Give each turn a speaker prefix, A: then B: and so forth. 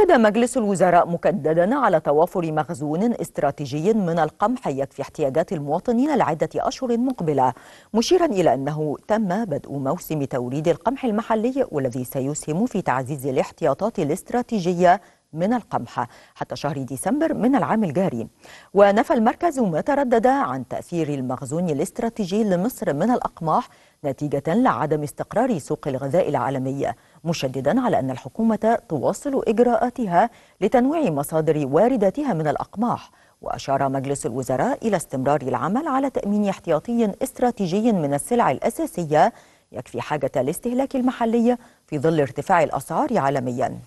A: أكد مجلس الوزراء مكددا على توافر مخزون استراتيجي من القمح يكفي احتياجات المواطنين لعدة أشهر مقبلة مشيرا إلى أنه تم بدء موسم توريد القمح المحلي والذي سيسهم في تعزيز الاحتياطات الاستراتيجية من القمح حتى شهر ديسمبر من العام الجاري ونفى المركز ما تردد عن تأثير المخزون الاستراتيجي لمصر من الأقماح نتيجة لعدم استقرار سوق الغذاء العالمي مشددا على أن الحكومة تواصل إجراءاتها لتنويع مصادر وارداتها من الأقماح وأشار مجلس الوزراء إلى استمرار العمل على تأمين احتياطي استراتيجي من السلع الأساسية يكفي حاجة الاستهلاك المحلي في ظل ارتفاع الأسعار عالمياً